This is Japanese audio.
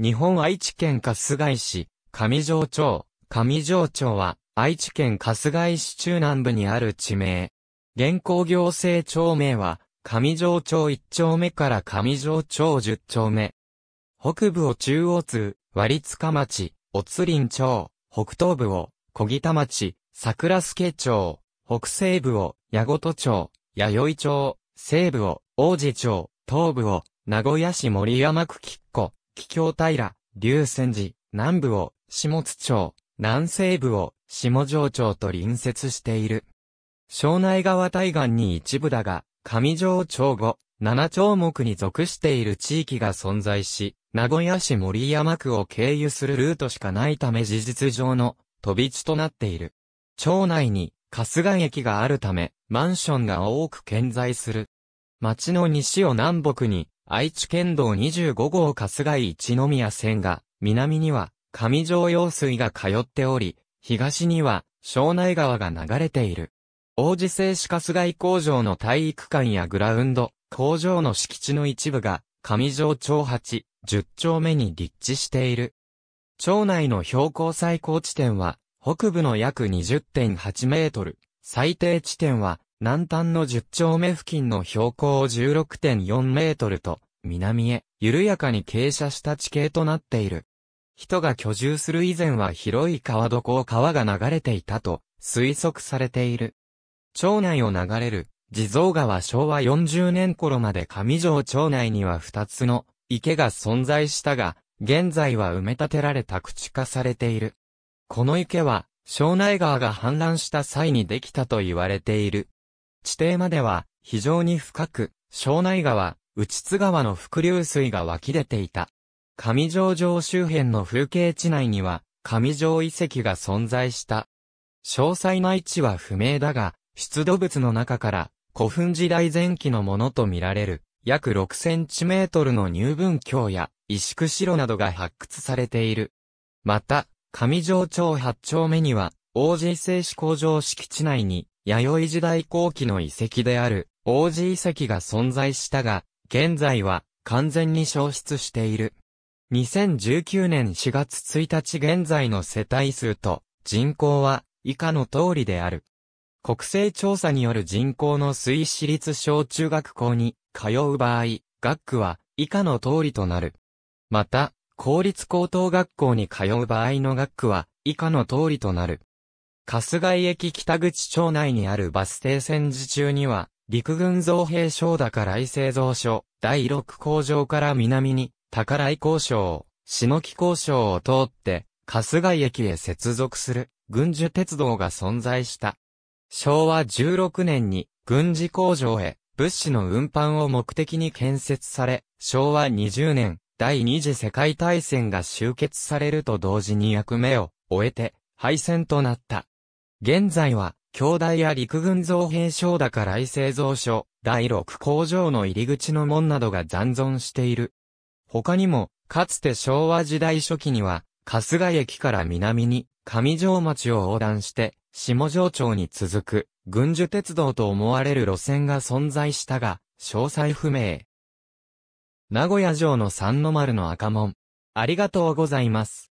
日本愛知県春日井市、上条町、上条町は、愛知県春日井市中南部にある地名。現行行政町名は、上条町1丁目から上条町10丁目。北部を中央通、割塚町、おつりん町、北東部を、小木田町、桜助町、北西部を、矢事町、弥生町、西部を、王子町、東部を、名古屋市森山区吉子、桔梗平、龍泉寺、南部を、下津町、南西部を、下城町と隣接している。庄内川対岸に一部だが、上条町後、七町目に属している地域が存在し、名古屋市森山区を経由するルートしかないため事実上の飛び地となっている。町内に春日駅があるため、マンションが多く建在する。町の西を南北に愛知県道25号春日井一宮線が、南には上条用水が通っており、東には庄内川が流れている。王子製紙春日井工場の体育館やグラウンド、工場の敷地の一部が、上条町八、十丁目に立地している。町内の標高最高地点は、北部の約20.8メートル、最低地点は南端の10丁目付近の標高を16.4メートルと、南へ、緩やかに傾斜した地形となっている。人が居住する以前は広い川床を川が流れていたと、推測されている。町内を流れる、地蔵川昭和40年頃まで上条町内には2つの池が存在したが、現在は埋め立てられた口化されている。この池は、庄内川が氾濫した際にできたと言われている。地底までは非常に深く、庄内川、内津川の伏流水が湧き出ていた。上条城周辺の風景地内には、上条遺跡が存在した。詳細な位置は不明だが、出土物の中から古墳時代前期のものとみられる約6センチメートルの入文橋や石釧路などが発掘されている。また、上条町八丁目には、王子製紙工場敷地内に弥生時代後期の遺跡である、王子遺跡が存在したが、現在は完全に消失している。2019年4月1日現在の世帯数と人口は以下の通りである。国勢調査による人口の推移私立小中学校に通う場合、学区は以下の通りとなる。また、公立高等学校に通う場合の学区は以下の通りとなる。春日井駅北口町内にあるバス停戦時中には、陸軍造兵省高来製造所、第6工場から南に、高来工廠、下木工廠を通って、春日井駅へ接続する、軍需鉄道が存在した。昭和16年に、軍事工場へ、物資の運搬を目的に建設され、昭和20年、第二次世界大戦が終結されると同時に役目を終えて、廃線となった。現在は、京大や陸軍造兵廠だから製造所、第六工場の入り口の門などが残存している。他にも、かつて昭和時代初期には、春日駅から南に、上条町を横断して、下条町に続く、軍需鉄道と思われる路線が存在したが、詳細不明。名古屋城の三の丸の赤門。ありがとうございます。